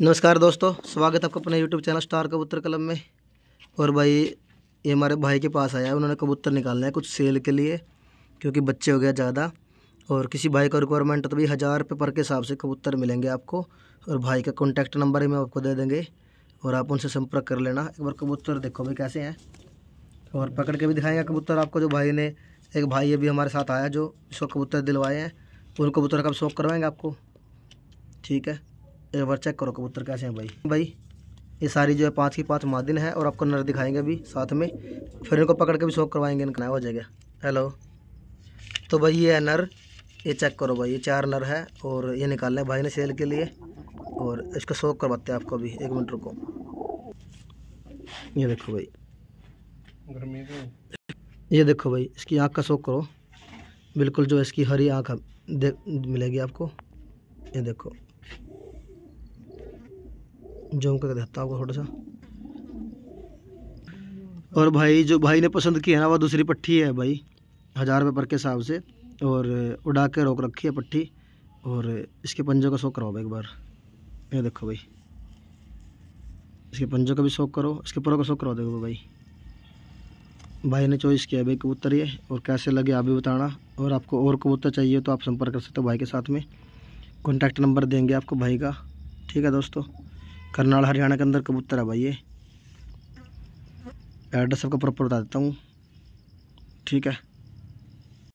नमस्कार दोस्तों स्वागत है आपका अपने यूट्यूब चैनल स्टार कबूतर कलम में और भाई ये हमारे भाई के पास आया है उन्होंने कबूतर निकालना है कुछ सेल के लिए क्योंकि बच्चे हो गया ज़्यादा और किसी भाई का रिक्वायरमेंट तो भी हज़ार रुपये पर के हिसाब से कबूतर मिलेंगे आपको और भाई का कॉन्टैक्ट नंबर ही मैं आपको दे देंगे और आप उनसे संपर्क कर लेना एक बार कबूतर देखो भाई कैसे हैं और पकड़ के भी दिखाएंगे कबूतर आपको जो भाई ने एक भाई अभी हमारे साथ आया जो इसको कबूतर दिलवाए हैं उन कबूतर का शौक करवाएंगे आपको ठीक है एक बार चेक करो कबूतर कैसे हैं भाई भाई ये सारी जो है पाँच की पाँच मादिन है और आपको नर दिखाएंगे अभी साथ में फिर इनको पकड़ के भी शौक करवाएंगे इनका हो जाएगा हेलो तो भाई ये है नर ये चेक करो भाई ये चार नर है और ये निकालना है भाई ने सेल के लिए और इसका शौक करवाते हैं आपको अभी एक मिनट रुको ये देखो भाई तो। ये देखो भाई इसकी आँख का शौक करो बिल्कुल जो इसकी हरी आँख मिलेगी आपको ये देखो जूम करके देता होगा थोड़ा सा और भाई जो भाई ने पसंद किया ना वो दूसरी पट्टी है भाई हज़ार रुपये पर के हिसाब से और उड़ा के रोक रखी है पट्टी और इसके पंजों का शौक कराओ एक बार ये देखो भाई इसके पंजों का भी शौक करो इसके परों का शौक कराओ देखो भाई भाई ने चॉइस किया भाई कबूतर ये और कैसे लगे आप भी बताना और आपको और कबूतर चाहिए तो आप संपर्क कर सकते हो भाई के साथ में कॉन्टैक्ट नंबर देंगे आपको भाई का ठीक है दोस्तों करनाल हरियाणा के अंदर कबूतर है भाई ये एड्रेस सबका प्रॉपर बता देता हूँ ठीक है